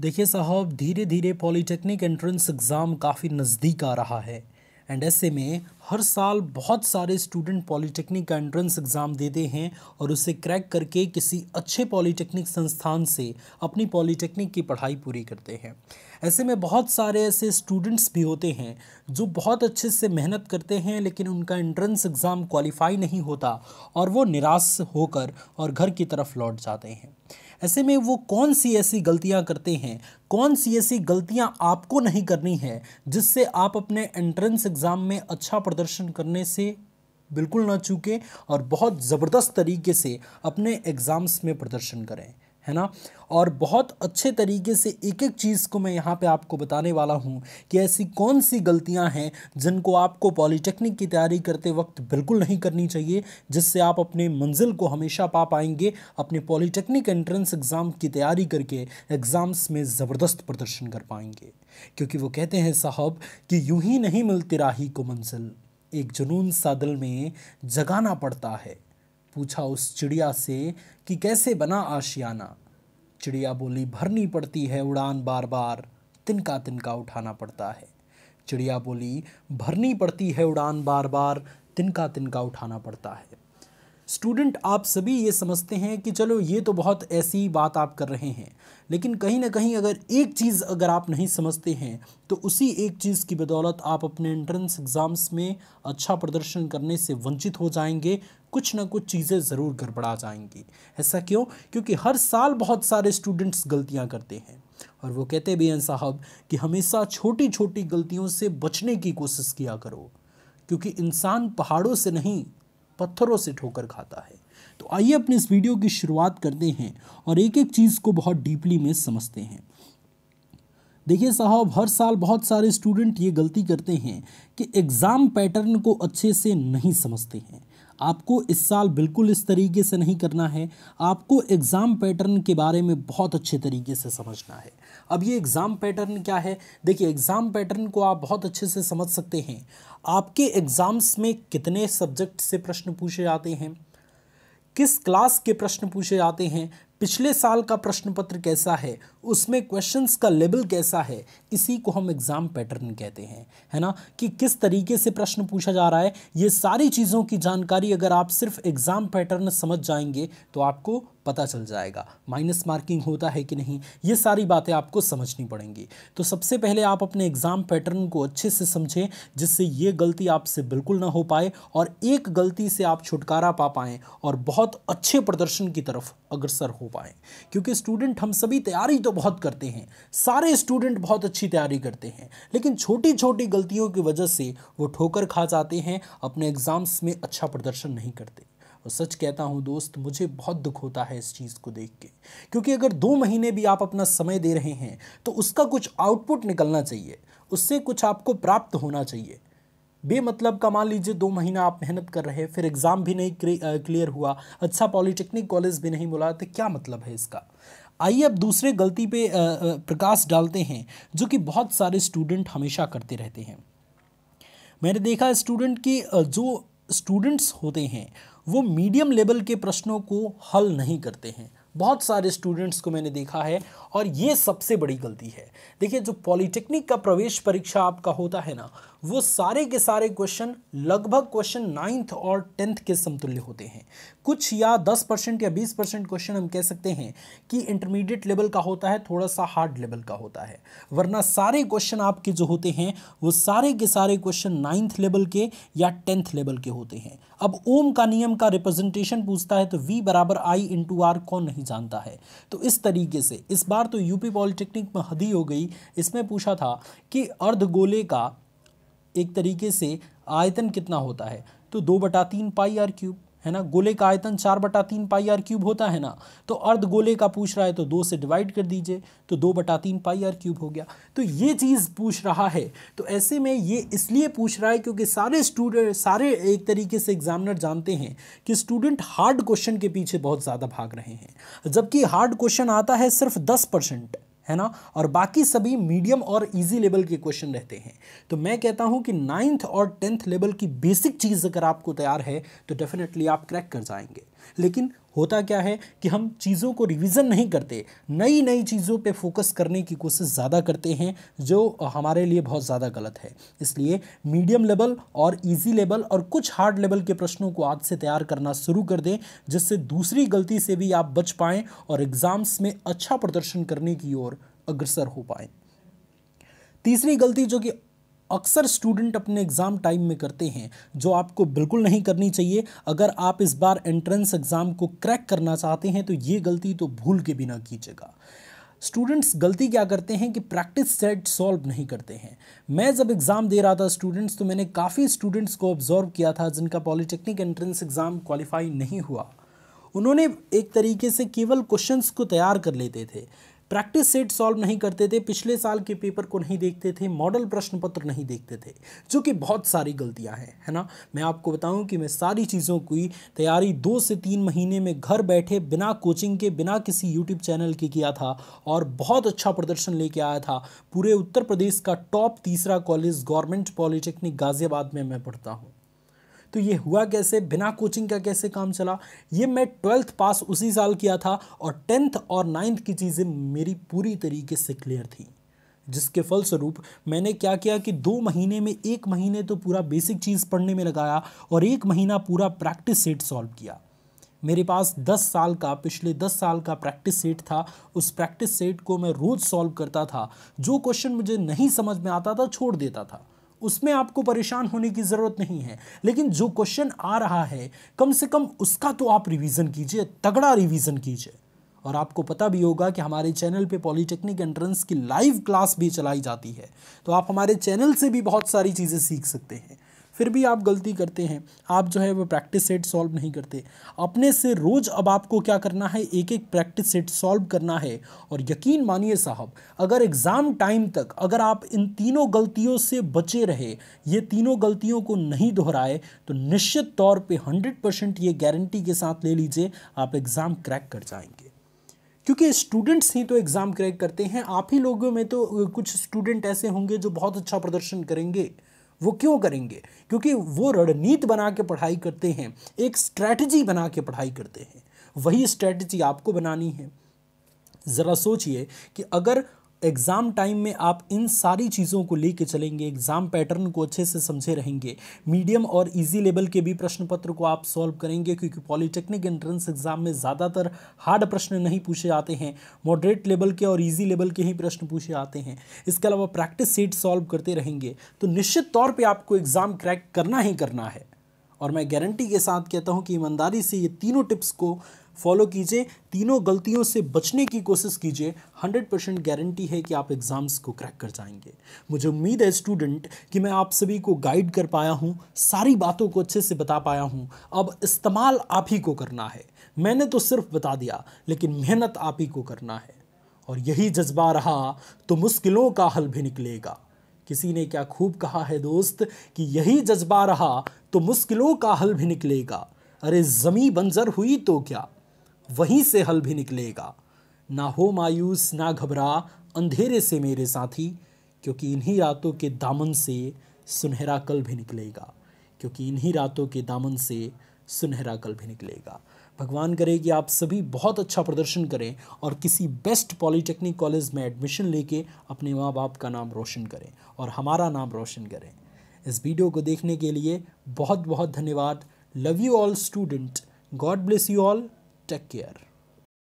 देखिए साहब धीरे धीरे पॉलिटेक्निक एंट्रेंस एग्ज़ाम काफ़ी नज़दीक आ रहा है एंड ऐसे में हर साल बहुत सारे स्टूडेंट पॉलिटेक्निक का एंट्रेंस एग्ज़ाम देते हैं और उसे क्रैक करके किसी अच्छे पॉलिटेक्निक संस्थान से अपनी पॉलिटेक्निक की पढ़ाई पूरी करते हैं ऐसे में बहुत सारे ऐसे स्टूडेंट्स भी होते हैं जो बहुत अच्छे से मेहनत करते हैं लेकिन उनका एंट्रेंस एग्ज़ाम क्वालिफाई नहीं होता और वो निराश होकर और घर की तरफ लौट जाते हैं ऐसे में वो कौन सी ऐसी गलतियाँ करते हैं कौन सी ऐसी गलतियां आपको नहीं करनी है जिससे आप अपने एंट्रेंस एग्ज़ाम में अच्छा प्रदर्शन करने से बिल्कुल ना चूकें और बहुत ज़बरदस्त तरीके से अपने एग्ज़ाम्स में प्रदर्शन करें है ना और बहुत अच्छे तरीके से एक एक चीज़ को मैं यहाँ पे आपको बताने वाला हूँ कि ऐसी कौन सी गलतियाँ हैं जिनको आपको पॉलिटेक्निक की तैयारी करते वक्त बिल्कुल नहीं करनी चाहिए जिससे आप अपने मंजिल को हमेशा पा पाएंगे अपने पॉलिटेक्निक एंट्रेंस एग्ज़ाम की तैयारी करके एग्ज़ाम्स में ज़बरदस्त प्रदर्शन कर पाएंगे क्योंकि वो कहते हैं साहब कि यूं ही नहीं मिलती राही को मंजिल एक जुनून सादल में जगाना पड़ता है पूछा उस चिड़िया से कि कैसे बना आशियाना चिड़िया बोली भरनी पड़ती है उड़ान बार बार तिनका तिनका उठाना पड़ता है चिड़िया बोली भरनी पड़ती है उड़ान बार बार तिनका तिनका उठाना पड़ता है स्टूडेंट आप सभी ये समझते हैं कि चलो ये तो बहुत ऐसी बात आप कर रहे हैं लेकिन कहीं ना कहीं अगर एक चीज़ अगर आप नहीं समझते हैं तो उसी एक चीज़ की बदौलत आप अपने एंट्रेंस एग्ज़ाम्स में अच्छा प्रदर्शन करने से वंचित हो जाएंगे कुछ ना कुछ चीज़ें ज़रूर गड़बड़ा जाएंगी ऐसा क्यों क्योंकि हर साल बहुत सारे स्टूडेंट्स गलतियाँ करते हैं और वो कहते भी हैं साहब कि हमेशा छोटी छोटी गलतियों से बचने की कोशिश किया करो क्योंकि इंसान पहाड़ों से नहीं पत्थरों से ठोकर खाता है तो आइए अपने इस वीडियो की शुरुआत करते हैं और एक एक चीज़ को बहुत डीपली में समझते हैं देखिए साहब हर साल बहुत सारे स्टूडेंट ये गलती करते हैं कि एग्ज़ाम पैटर्न को अच्छे से नहीं समझते हैं आपको इस साल बिल्कुल इस तरीके से नहीं करना है आपको एग्ज़ाम पैटर्न के बारे में बहुत अच्छे तरीके से समझना है अब ये एग्ज़ाम पैटर्न क्या है देखिए एग्ज़ाम पैटर्न को आप बहुत अच्छे से समझ सकते हैं आपके एग्ज़ाम्स में कितने सब्जेक्ट से प्रश्न पूछे जाते हैं किस क्लास के प्रश्न पूछे जाते हैं पिछले साल का प्रश्न पत्र कैसा है उसमें क्वेश्चंस का लेवल कैसा है इसी को हम एग्ज़ाम पैटर्न कहते हैं है ना कि किस तरीके से प्रश्न पूछा जा रहा है ये सारी चीज़ों की जानकारी अगर आप सिर्फ एग्ज़ाम पैटर्न समझ जाएंगे तो आपको पता चल जाएगा माइनस मार्किंग होता है कि नहीं ये सारी बातें आपको समझनी पड़ेंगी तो सबसे पहले आप अपने एग्ज़ाम पैटर्न को अच्छे से समझें जिससे ये गलती आपसे बिल्कुल ना हो पाए और एक गलती से आप छुटकारा पा पाएँ और बहुत अच्छे प्रदर्शन की तरफ अग्रसर हो हो पाए क्योंकि स्टूडेंट हम सभी तैयारी तो बहुत करते हैं सारे स्टूडेंट बहुत अच्छी तैयारी करते हैं लेकिन छोटी छोटी गलतियों की वजह से वो ठोकर खा जाते हैं अपने एग्ज़ाम्स में अच्छा प्रदर्शन नहीं करते और सच कहता हूँ दोस्त मुझे बहुत दुख होता है इस चीज़ को देख के क्योंकि अगर दो महीने भी आप अपना समय दे रहे हैं तो उसका कुछ आउटपुट निकलना चाहिए उससे कुछ आपको प्राप्त होना चाहिए बेमतलब का मान लीजिए दो महीना आप मेहनत कर रहे फिर एग्ज़ाम भी नहीं क्लियर हुआ अच्छा पॉलिटेक्निक कॉलेज भी नहीं बुला तो क्या मतलब है इसका आइए अब दूसरे गलती पे प्रकाश डालते हैं जो कि बहुत सारे स्टूडेंट हमेशा करते रहते हैं मैंने देखा स्टूडेंट की जो स्टूडेंट्स होते हैं वो मीडियम लेवल के प्रश्नों को हल नहीं करते हैं बहुत सारे स्टूडेंट्स को मैंने देखा है और ये सबसे बड़ी गलती है देखिए जो पॉलिटेक्निक का प्रवेश परीक्षा आपका होता है ना वो सारे के सारे क्वेश्चन लगभग क्वेश्चन नाइन्थ और टेंथ के समतुल्य होते हैं कुछ या दस परसेंट या बीस परसेंट क्वेश्चन हम कह सकते हैं कि इंटरमीडिएट लेवल का होता है थोड़ा सा हार्ड लेवल का होता है वरना सारे क्वेश्चन आपके जो होते हैं वो सारे के सारे क्वेश्चन नाइन्थ लेवल के या टेंथ लेवल के होते हैं अब ओम का नियम का रिप्रेजेंटेशन पूछता है तो वी बराबर आई इंटू आर कौन नहीं जानता है तो इस तरीके से इस बार तो यूपी पॉलिटेक्निक में हदी हो गई इसमें पूछा था कि अर्धगोले का एक तरीके से आयतन कितना होता है तो दो बटा तीन पाई आर क्यूब है ना गोले का आयतन चार बटा तीन पाई आर क्यूब होता है ना तो अर्ध गोले का पूछ रहा है तो दो से डिवाइड कर दीजिए तो दो बटा तीन पाई आर क्यूब हो गया तो ये चीज़ पूछ रहा है तो ऐसे में ये इसलिए पूछ रहा है क्योंकि सारे स्टूडेंट सारे एक तरीके से एग्जामिनर जानते हैं कि स्टूडेंट हार्ड क्वेश्चन के पीछे बहुत ज़्यादा भाग रहे हैं जबकि हार्ड क्वेश्चन आता है सिर्फ दस परसेंट है ना और बाकी सभी मीडियम और इजी लेवल के क्वेश्चन रहते हैं तो मैं कहता हूं कि नाइन्थ और टेंथ लेवल की बेसिक चीज़ अगर आपको तैयार है तो डेफिनेटली आप क्रैक कर जाएंगे लेकिन होता क्या है कि हम चीज़ों को रिवीजन नहीं करते नई नई चीज़ों पे फोकस करने की कोशिश ज़्यादा करते हैं जो हमारे लिए बहुत ज़्यादा गलत है इसलिए मीडियम लेवल और ईजी लेवल और कुछ हार्ड लेवल के प्रश्नों को आज से तैयार करना शुरू कर दें जिससे दूसरी गलती से भी आप बच पाएँ और एग्ज़ाम्स में अच्छा प्रदर्शन करने की ओर अग्रसर हो पाएँ तीसरी गलती जो कि अक्सर स्टूडेंट अपने एग्ज़ाम टाइम में करते हैं जो आपको बिल्कुल नहीं करनी चाहिए अगर आप इस बार एंट्रेंस एग्ज़ाम को क्रैक करना चाहते हैं तो ये गलती तो भूल के बिना कीजिएगा स्टूडेंट्स गलती क्या करते हैं कि प्रैक्टिस सेट सॉल्व नहीं करते हैं मैं जब एग्ज़ाम दे रहा था स्टूडेंट्स तो मैंने काफ़ी स्टूडेंट्स को ऑब्जर्व किया था जिनका पॉलिटेक्निक एंट्रेंस एग्ज़ाम क्वालिफाई नहीं हुआ उन्होंने एक तरीके से केवल क्वेश्चंस को तैयार कर लेते थे प्रैक्टिस सेट सॉल्व नहीं करते थे पिछले साल के पेपर को नहीं देखते थे मॉडल प्रश्न पत्र नहीं देखते थे जो कि बहुत सारी गलतियां हैं है ना मैं आपको बताऊं कि मैं सारी चीज़ों की तैयारी दो से तीन महीने में घर बैठे बिना कोचिंग के बिना किसी यूट्यूब चैनल के किया था और बहुत अच्छा प्रदर्शन लेके आया था पूरे उत्तर प्रदेश का टॉप तीसरा कॉलेज गवर्नमेंट पॉलीटेक्निक गाज़ियाबाद में मैं पढ़ता हूँ तो ये हुआ कैसे बिना कोचिंग का कैसे काम चला ये मैं ट्वेल्थ पास उसी साल किया था और टेंथ और नाइन्थ की चीज़ें मेरी पूरी तरीके से क्लियर थी जिसके फलस्वरूप मैंने क्या किया कि दो महीने में एक महीने तो पूरा बेसिक चीज़ पढ़ने में लगाया और एक महीना पूरा प्रैक्टिस सेट सॉल्व किया मेरे पास 10 साल का पिछले 10 साल का प्रैक्टिस सेट था उस प्रैक्टिस सेट को मैं रोज़ सॉल्व करता था जो क्वेश्चन मुझे नहीं समझ में आता था छोड़ देता था उसमें आपको परेशान होने की ज़रूरत नहीं है लेकिन जो क्वेश्चन आ रहा है कम से कम उसका तो आप रिवीजन कीजिए तगड़ा रिवीजन कीजिए और आपको पता भी होगा कि हमारे चैनल पे पॉलिटेक्निक एंट्रेंस की लाइव क्लास भी चलाई जाती है तो आप हमारे चैनल से भी बहुत सारी चीज़ें सीख सकते हैं फिर भी आप गलती करते हैं आप जो है वो प्रैक्टिस सेट सॉल्व नहीं करते अपने से रोज़ अब आपको क्या करना है एक एक प्रैक्टिस सेट सॉल्व करना है और यकीन मानिए साहब अगर एग्ज़ाम टाइम तक अगर आप इन तीनों गलतियों से बचे रहे ये तीनों गलतियों को नहीं दोहराए तो निश्चित तौर पर हंड्रेड परसेंट ये गारंटी के साथ ले लीजिए आप एग्ज़ाम क्रैक कर जाएंगे क्योंकि स्टूडेंट्स ही तो एग्ज़ाम क्रैक करते हैं आप ही लोगों में तो कुछ स्टूडेंट ऐसे होंगे जो बहुत अच्छा प्रदर्शन करेंगे वो क्यों करेंगे क्योंकि वो रणनीति बना के पढ़ाई करते हैं एक स्ट्रैटेजी बना के पढ़ाई करते हैं वही स्ट्रैटेजी आपको बनानी है ज़रा सोचिए कि अगर एग्ज़ाम टाइम में आप इन सारी चीज़ों को लेके चलेंगे एग्ज़ाम पैटर्न को अच्छे से समझे रहेंगे मीडियम और इजी लेवल के भी प्रश्न पत्र को आप सॉल्व करेंगे क्योंकि पॉलिटेक्निक एंट्रेंस एग्ज़ाम में ज़्यादातर हार्ड प्रश्न नहीं पूछे जाते हैं मॉडरेट लेवल के और ईजी लेवल के ही प्रश्न पूछे जाते हैं इसके अलावा प्रैक्टिस सीट सॉल्व करते रहेंगे तो निश्चित तौर पर आपको एग्ज़ाम क्रैक करना ही करना है और मैं गारंटी के साथ कहता हूँ कि ईमानदारी से ये तीनों टिप्स को फॉलो कीजिए तीनों गलतियों से बचने की कोशिश कीजिए 100 परसेंट गारंटी है कि आप एग्ज़ाम्स को क्रैक कर जाएंगे मुझे उम्मीद है स्टूडेंट कि मैं आप सभी को गाइड कर पाया हूँ सारी बातों को अच्छे से बता पाया हूँ अब इस्तेमाल आप ही को करना है मैंने तो सिर्फ बता दिया लेकिन मेहनत आप ही को करना है और यही जज्बा रहा तो मुश्किलों का हल भी निकलेगा किसी ने क्या खूब कहा है दोस्त कि यही जज्बा रहा तो मुश्किलों का हल भी निकलेगा अरे ज़मी बंजर हुई तो क्या वहीं से हल भी निकलेगा ना हो मायूस ना घबरा अंधेरे से मेरे साथी क्योंकि इन्हीं रातों के दामन से सुनहरा कल भी निकलेगा क्योंकि इन्हीं रातों के दामन से सुनहरा कल भी निकलेगा भगवान करे कि आप सभी बहुत अच्छा प्रदर्शन करें और किसी बेस्ट पॉलिटेक्निक कॉलेज में एडमिशन लेके अपने माँ बाप का नाम रोशन करें और हमारा नाम रोशन करें इस वीडियो को देखने के लिए बहुत बहुत धन्यवाद love you all student god bless you all Take care.